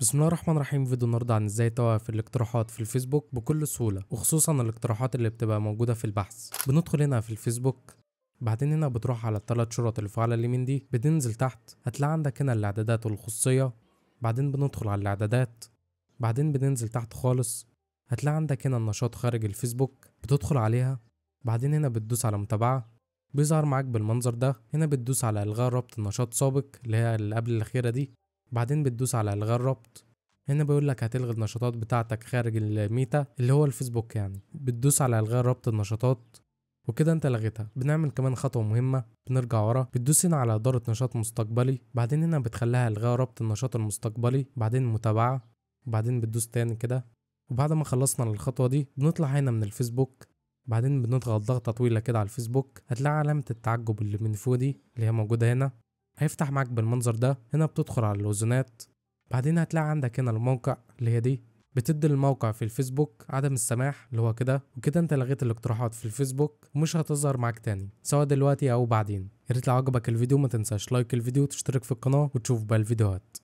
بسم الله الرحمن الرحيم فيديو النهارده عن ازاي توقف الاقتراحات في الفيسبوك بكل سهوله وخصوصا الاقتراحات اللي بتبقى موجوده في البحث بندخل هنا في الفيسبوك بعدين هنا بتروح على الثلاث شرط اللي فوق على اليمين دي بتنزل تحت هتلاقي عندك هنا الاعدادات والخصوصيه بعدين بندخل على الاعدادات بعدين بننزل تحت خالص هتلاقي عندك هنا النشاط خارج الفيسبوك بتدخل عليها بعدين هنا بتدوس على متابعه بيظهر معاك بالمنظر ده هنا بتدوس على الغاء رابط النشاط سابق اللي هي اللي قبل الاخيره دي بعدين بتدوس على الغاء الرابط هنا بيقول لك هتلغي النشاطات بتاعتك خارج الميتا اللي هو الفيسبوك يعني بتدوس على الغاء رابط النشاطات وكده انت لغيتها بنعمل كمان خطوه مهمه بنرجع ورا بتدوس هنا على اداره نشاط مستقبلي بعدين هنا بتخليها الغاء رابط النشاط المستقبلي بعدين متابعه وبعدين بتدوس تاني كده وبعد ما خلصنا الخطوه دي بنطلع هنا من الفيسبوك بعدين بنضغط ضغطه طويله كده على الفيسبوك هتلاقي علامه التعجب اللي من فوق دي اللي هي موجوده هنا هيفتح معاك بالمنظر ده هنا بتدخل على الوزنات بعدين هتلاقي عندك هنا الموقع اللي هي دي بتدي الموقع في الفيسبوك عدم السماح اللي هو كده وكده انت لغيت الاقتراحات في الفيسبوك ومش هتظهر معاك تاني سواء دلوقتي او بعدين يا ريت لو عجبك الفيديو ما تنساش لايك الفيديو وتشترك في القناه وتشوف بقى الفيديوهات